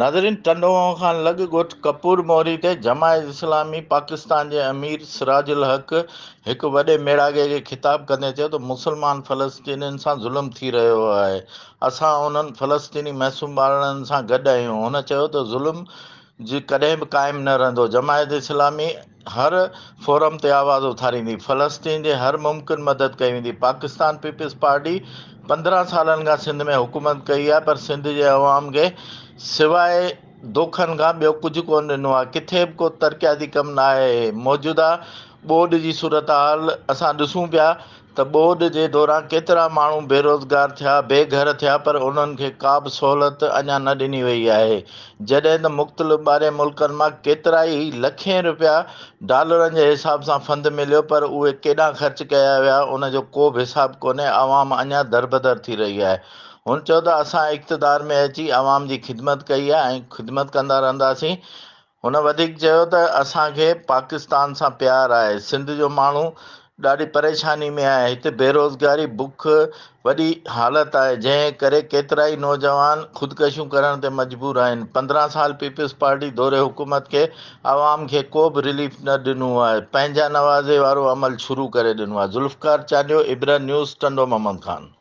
नाज़रीन टंडो खां लॻि ॻोठ कपूर मोहिरी ते जमायत इस्लामी पाकिस्तान जे अमीर सिराज उल हक हिकु वॾे मेड़ागे खे ख़िताबु कंदे चयो त मुस्लमान फ़लस्तीनीनि सां ज़ुल्म थी रहियो आहे असां उन्हनि फ़लस्तीनी महसूम ॿारनि सां गॾु आहियूं हुन चयो त ज़ुल्म जी कॾहिं बि क़ाइमु न रहंदो जमायत इस्लामी हर फोरम ते आवाज़ु उथारींदी फ़लस्तीन जे हर मुमकिन मदद कई वेंदी पाकिस्तान पीपल्स पार्टी पंद्रहं सालनि खां सिंध में हुकूमत कई आहे पर सिंध जे अवाम खे सवाइ दोखनि खां ॿियो कुझु कोन ॾिनो आहे किथे बि को तरक़ियाती कमु न आहे मौजूदा ॿोॾि जी सूरत हाल असां ॾिसूं पिया त ॿोॾि जे दौरान केतिरा माण्हू बेरोज़गार थिया बेघर थिया पर उन्हनि खे का बि सहूलियत अञा न ॾिनी वई आहे जॾहिं त मुख़्तलिफ़ ॿारहें मुल्क़नि मां केतिरा ई लखे रुपया डॉलरनि जे हिसाब सां फंद मिलियो पर उहे केॾा ख़र्च कया विया उन जो को बि हिसाब कोन्हे आवाम अञा दरबदर थी रही आहे हुन चयो त असां इक़्तदार में अची आवाम जी ख़िदमत कई आहे ऐं ख़िदमत कंदा रहंदासीं हुन वधीक चयो त असांखे पाकिस्तान सां प्यारु आहे सिंध जो माण्हू ॾाढी परेशानी में आहे हिते बेरोज़गारी बुख वॾी हालति आहे जंहिं करे केतिरा ई नौजवान ख़ुदिकशियूं करण ते मजबूर आहिनि पंद्रहं साल पीपल्स पार्टी दौरे हुकूमत खे आवाम खे को बि रिलीफ न ॾिनो आहे पंहिंजा नवाज़े वारो अमल शुरू करे ॾिनो आहे ज़ुल्फकार चांडियो इब्रा न्यूज़ टंडो मोहम्मद ख़ान